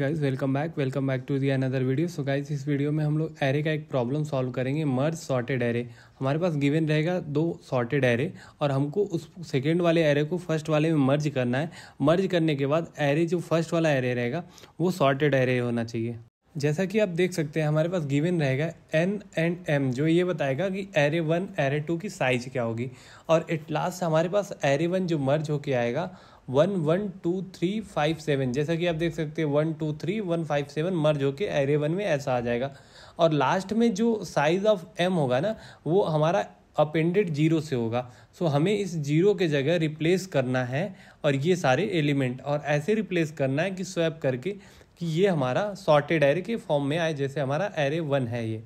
Guys welcome back welcome back to the another video so guys इस video में हम लोग एरे का एक प्रॉब्लम सॉल्व करेंगे मर्ज सॉर्टेड एरे हमारे पास गिवन रहेगा दो सॉर्टेड एरे और हमको उस सेकेंड वाले एरे को फर्स्ट वाले में मर्ज करना है मर्ज करने के बाद एरे जो फर्स्ट वाला एरे रहेगा वो सॉर्टेड एरे होना चाहिए जैसा कि आप देख सकते हैं हमारे पास गिवन रहेगा एन एंड एम जो ये बताएगा कि एरे वन एरे टू की साइज क्या होगी और एट लास्ट हमारे पास एरे वन जो मर्ज होके आएगा one one two three five seven जैसा कि आप देख सकते हैं one two three one five seven merge होके एरे वन में ऐसा आ जाएगा और लास्ट में जो साइज़ ऑफ एम होगा ना वो हमारा अपेंडेड जीरो से होगा सो so, हमें इस जीरो के जगह रिप्लेस करना है और ये सारे एलिमेंट और ऐसे रिप्लेस करना है कि स्वैप करके कि ये हमारा सॉर्टेड एरे के फॉर्म में आए जैसे हमारा एरे वन है ये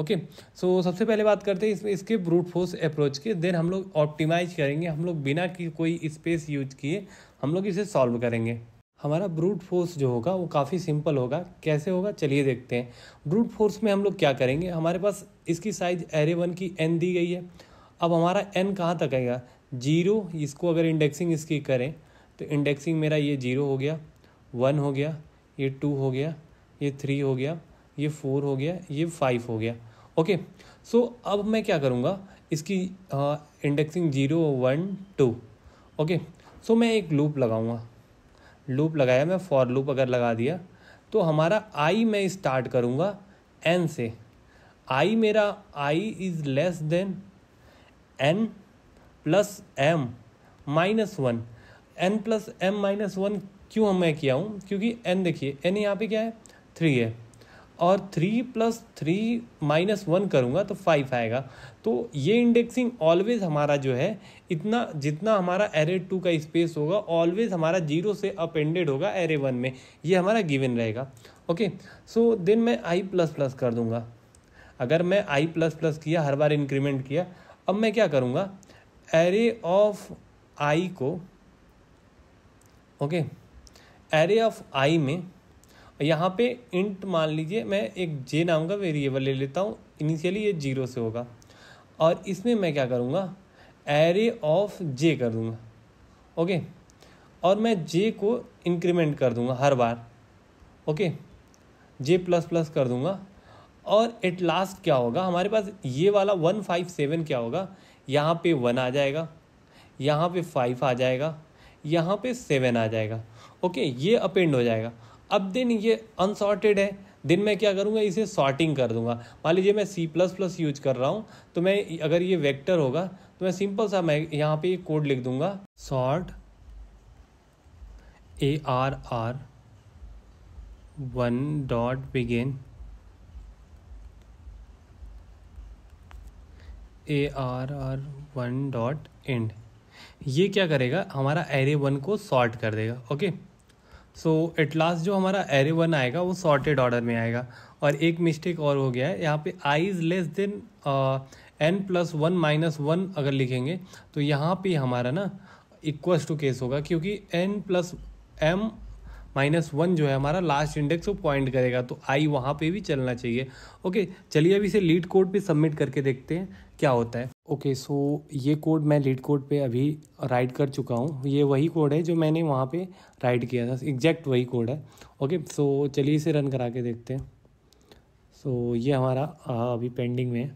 ओके सो सबसे पहले बात करते हैं इसमें इसके ब्रूट फोर्स अप्रोच के देन हम लोग ऑप्टिमाइज करेंगे हम लोग बिना की कोई स्पेस यूज किए हम लोग इसे सॉल्व करेंगे हमारा ब्रूट फोर्स जो होगा वो काफ़ी सिंपल होगा कैसे होगा चलिए देखते हैं ब्रूट फोर्स में हम लोग क्या करेंगे हमारे पास इसकी साइज एरे वन की एन दी गई है अब हमारा एन कहाँ तक आएगा जीरो इसको अगर इंडेक्सिंग इसकी करें तो इंडेक्सिंग मेरा ये जीरो हो गया वन हो गया ये टू हो गया ये थ्री हो गया ये फोर हो गया ये फाइव हो गया ओके सो so, अब मैं क्या करूँगा इसकी indexing zero one two okay so मैं एक लूप लगाऊँगा लूप लगाया मैं फॉर लूप अगर लगा दिया तो हमारा आई मैं स्टार्ट करूँगा एन से आई मेरा i is less than n plus m minus one n plus m minus one क्यों मैं किया हूँ क्योंकि एन देखिए एन यहाँ पे क्या है थ्री है और three plus three minus one करूँगा तो फाइव आएगा तो ये इंडेक्सिंग ऑलवेज हमारा जो है इतना जितना हमारा एरे टू का स्पेस होगा ऑलवेज हमारा जीरो से अप एंडेड होगा एरे वन में ये हमारा गिवन रहेगा ओके सो देन मैं आई प्लस प्लस कर दूँगा अगर मैं आई प्लस प्लस किया हर बार इंक्रीमेंट किया अब मैं क्या करूँगा एरे ऑफ आई को ओके एरे ऑफ आई में यहाँ पे इंट मान लीजिए मैं एक जे नाम का वेरिएबल ले लेता हूँ इनिशियली ये जीरो से होगा और इसमें मैं क्या करूँगा एरे ऑफ जे कर दूँगा ओके और मैं जे को इंक्रीमेंट कर दूँगा हर बार ओके जे प्लस प्लस कर दूँगा और एट लास्ट क्या होगा हमारे पास ये वाला वन फाइव सेवन क्या होगा यहाँ पे वन आ जाएगा यहाँ पे फाइव आ जाएगा यहाँ पे सेवन आ जाएगा ओके ये अपेंड हो जाएगा अब दिन ये अनसॉर्टेड है दिन मैं क्या करूँगा इसे सॉर्टिंग कर दूंगा मान लीजिए मैं सी प्लस प्लस यूज कर रहा हूँ तो मैं अगर ये वेक्टर होगा तो मैं सिंपल सा मैं यहाँ पे कोड लिख दूंगा sort a r r one dot begin a r r one dot end ये क्या करेगा हमारा एरे वन को सॉर्ट कर देगा okay okay? So at last जो हमारा एरे वन आएगा वो सॉर्टेड ऑर्डर में आएगा और एक मिस्टेक और हो गया है यहाँ पे i is less than n plus one minus one अगर लिखेंगे तो यहाँ पे हमारा ना इक्वस टू केस होगा क्योंकि n plus m minus one जो है हमारा लास्ट इंडेक्स वो पॉइंट करेगा तो आई वहाँ पे भी चलना चाहिए ओके चलिए अभी इसे लीड कोड पे सबमिट करके देखते हैं क्या होता है ओके सो ये कोड मैं लीड कोड पे अभी राइड कर चुका हूँ ये वही कोड है जो मैंने वहाँ पे राइड किया था एग्जैक्ट वही कोड है ओके सो चलिए इसे रन करा के देखते हैं सो ये हमारा अभी पेंडिंग में है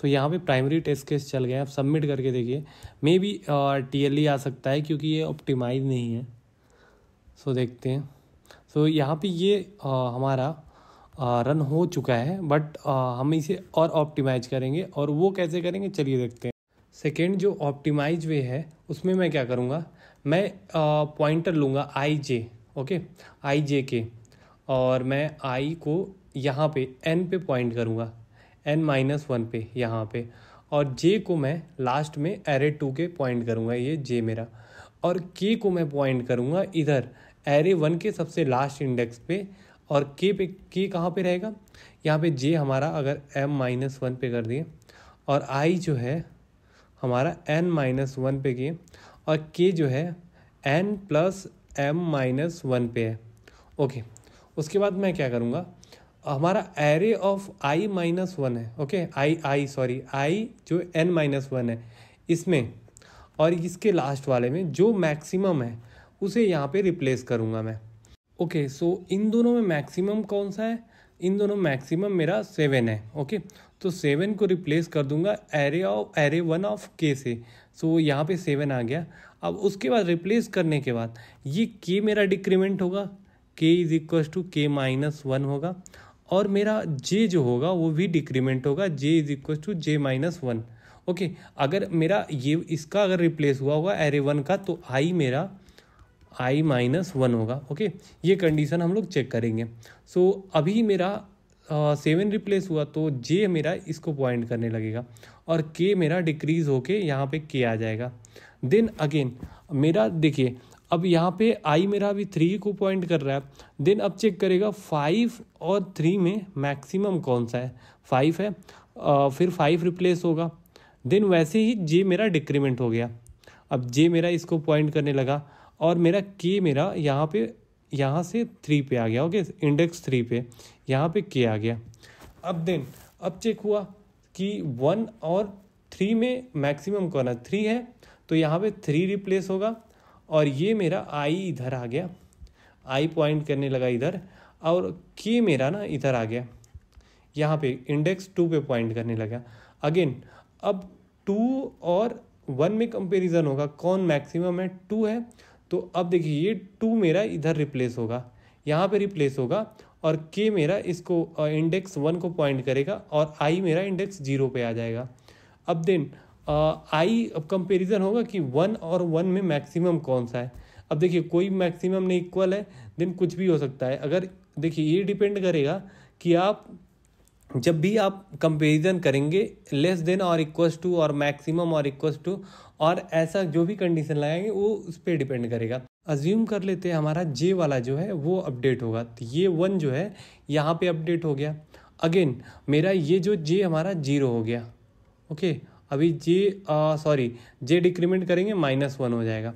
तो यहाँ पे प्राइमरी टेस्ट केस चल गया आप सबमिट करके देखिए मे बी टी आ सकता है क्योंकि ये ऑप्टिमाइज नहीं है सो देखते हैं सो यहाँ पे ये आ, हमारा आ, रन हो चुका है बट आ, हम इसे और ऑप्टिमाइज करेंगे और वो कैसे करेंगे चलिए देखते हैं सेकेंड जो ऑप्टिमाइज वे है उसमें मैं क्या करूँगा मैं पॉइंटर लूँगा आई जे ओके आई जे के और मैं आई को यहाँ पे एन पे पॉइंट करूँगा एन माइनस वन पे यहाँ पे और जे को मैं लास्ट में एरे टू के पॉइंट करूँगा ये जे मेरा और के को मैं पॉइंट करूँगा इधर एरे वन के सबसे लास्ट इंडेक्स पे और के पे के कहाँ पे रहेगा यहाँ पे जे हमारा अगर एम माइनस वन पे कर दिए और आई जो है हमारा एन माइनस वन पे किए और के जो है n plus m minus one पे है ओके उसके बाद मैं क्या करूँगा हमारा array of i minus one है okay i i sorry i जो एन माइनस वन है इसमें और इसके लास्ट वाले में जो मैक्सिमम है उसे यहाँ पे रिप्लेस करूँगा मैं ओके सो इन दोनों में मैक्सिमम कौन सा है इन दोनों मैक्सिमम मेरा सेवन है ओके तो सेवन को रिप्लेस कर दूंगा array of array one of k से सो so, यहाँ पे सेवन आ गया अब उसके बाद रिप्लेस करने के बाद ये के मेरा डिक्रीमेंट होगा k is equal to k minus one होगा और मेरा जे जो होगा वो भी डिक्रीमेंट होगा j is equal to j minus one okay अगर मेरा ये इसका अगर रिप्लेस हुआ होगा एरे वन का तो आई मेरा आई माइनस वन होगा ओके ये कंडीशन हम लोग चेक करेंगे सो so, अभी मेरा सेवन uh, रिप्लेस हुआ तो जे मेरा इसको पॉइंट करने लगेगा और के मेरा डिक्रीज होके यहाँ पे के आ जाएगा देन अगेन मेरा देखिए अब यहाँ पे आई मेरा अभी थ्री को पॉइंट कर रहा है देन अब चेक करेगा फाइव और थ्री में मैक्सिमम कौन सा है फाइव है आ, फिर फाइव रिप्लेस होगा देन वैसे ही जे मेरा डिक्रीमेंट हो गया अब जे मेरा इसको पॉइंट करने लगा और मेरा के मेरा यहाँ पे यहाँ से थ्री पे आ गया ओके इंडेक्स थ्री पे यहाँ पे के आ गया अब देन अब चेक हुआ कि वन और थ्री में मैक्सिमम है थ्री है तो यहाँ पे थ्री रिप्लेस होगा और ये मेरा आई इधर आ गया आई पॉइंट करने लगा इधर और के मेरा ना इधर आ गया यहाँ पे इंडेक्स टू पे पॉइंट करने लगा अगेन अब टू और वन में कंपेरिजन होगा कौन मैक्सिमम है टू है तो अब देखिए ये टू मेरा इधर रिप्लेस होगा यहाँ पे रिप्लेस होगा और के मेरा इसको इंडेक्स वन को पॉइंट करेगा और आई मेरा इंडेक्स जीरो पे आ जाएगा अब देन आई अब कंपेरिजन होगा कि वन और वन में मैक्सिमम कौन सा है अब देखिए कोई मैक्सिमम नहीं इक्वल है देन कुछ भी हो सकता है अगर देखिए ये डिपेंड करेगा कि आप जब भी आप कंपेरिजन करेंगे लेस देन और इक्वस टू और मैक्सिमम और इक्वस टू और ऐसा जो भी कंडीशन लगाएंगे वो उस पर डिपेंड करेगा अज्यूम कर लेते हैं हमारा जे वाला जो है वो अपडेट होगा तो ये वन जो है यहाँ पे अपडेट हो गया अगेन मेरा ये जो जे हमारा जीरो हो गया ओके okay, अभी जे सॉरी जे डिक्रीमेंट करेंगे माइनस वन हो जाएगा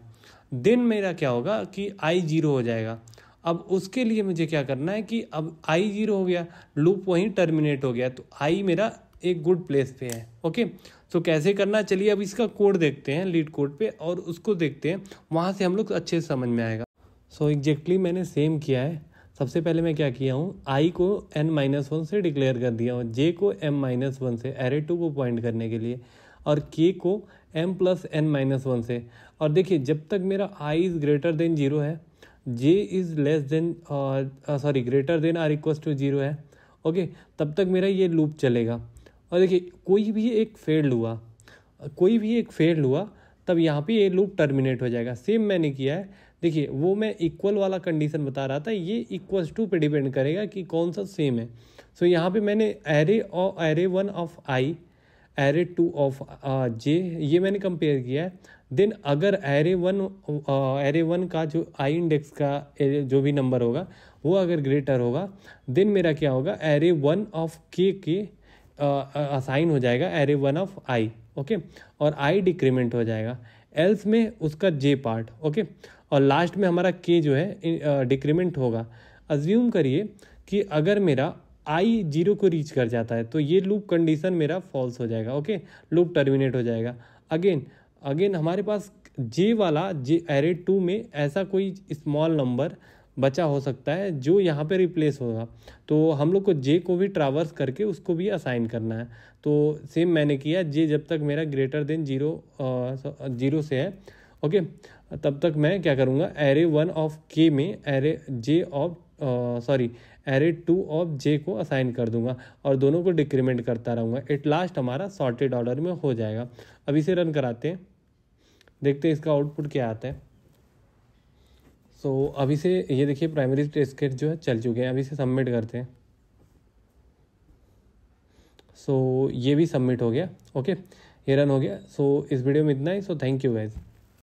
देन मेरा क्या होगा कि आई जीरो हो जाएगा अब उसके लिए मुझे क्या करना है कि अब आई जीरो हो गया लूप वहीं टर्मिनेट हो गया तो आई मेरा एक गुड प्लेस पे है ओके तो कैसे करना चलिए अब इसका कोड देखते हैं लीड कोड पे और उसको देखते हैं वहाँ से हम लोग अच्छे से समझ में आएगा सो so, एग्जैक्टली exactly मैंने सेम किया है सबसे पहले मैं क्या किया हूँ आई को एन माइनस वन से डिक्लेयर कर दिया हूँ जे को एम माइनस वन से एरे टू को पॉइंट करने के लिए और के को m plus n minus one से और देखिए जब तक मेरा i is greater than zero है j is less than sorry greater than or equals to zero है ओके तब तक मेरा ये लूप चलेगा और देखिए कोई भी एक फेल्ड हुआ कोई भी एक फेल्ड हुआ तब यहाँ पे ये लूप टर्मिनेट हो जाएगा सेम मैंने किया है देखिए वो मैं इक्वल वाला कंडीशन बता रहा था ये इक्वल्स टू पे डिपेंड करेगा कि कौन सा सेम है सो so, यहाँ पे मैंने एरे और array one of i array two of j ये मैंने कंपेयर किया है देन अगर एरे वन एरे वन का जो आई इंडेक्स का जो भी नंबर होगा वो अगर ग्रेटर होगा देन मेरा क्या होगा एरे वन ऑफ के के असाइन हो जाएगा array one of i okay और आई डिक्रीमेंट हो जाएगा एल्स में उसका जे पार्ट ओके और लास्ट में हमारा के जो है डिक्रीमेंट होगा अज्यूम करिए कि अगर मेरा आई जीरो को रीच कर जाता है तो ये लूप कंडीशन मेरा फॉल्स हो जाएगा ओके लूप टर्मिनेट हो जाएगा अगेन अगेन हमारे पास जे वाला जे एरे टू में ऐसा कोई स्मॉल नंबर बचा हो सकता है जो यहाँ पे रिप्लेस होगा तो हम लोग को जे को भी ट्रावर्स करके उसको भी असाइन करना है तो सेम मैंने किया जे जब तक मेरा ग्रेटर देन जीरो जीरो से है ओके तब तक मैं क्या करूँगा एरे वन ऑफ के में array j of sorry array two of j को असाइन कर दूंगा और दोनों को डिक्रीमेंट करता रहूँगा एट लास्ट हमारा सॉर्टेड ऑर्डर में हो जाएगा अब इसे रन कराते हैं देखते हैं इसका आउटपुट क्या आता है सो so, अभी से ये देखिए प्राइमरी टेस्ट किट जो है चल चुके हैं अभी से सबमिट करते हैं सो so, ये भी सबमिट हो गया ओके ये रन हो गया सो so, इस वीडियो में इतना ही सो थैंक यू वैज़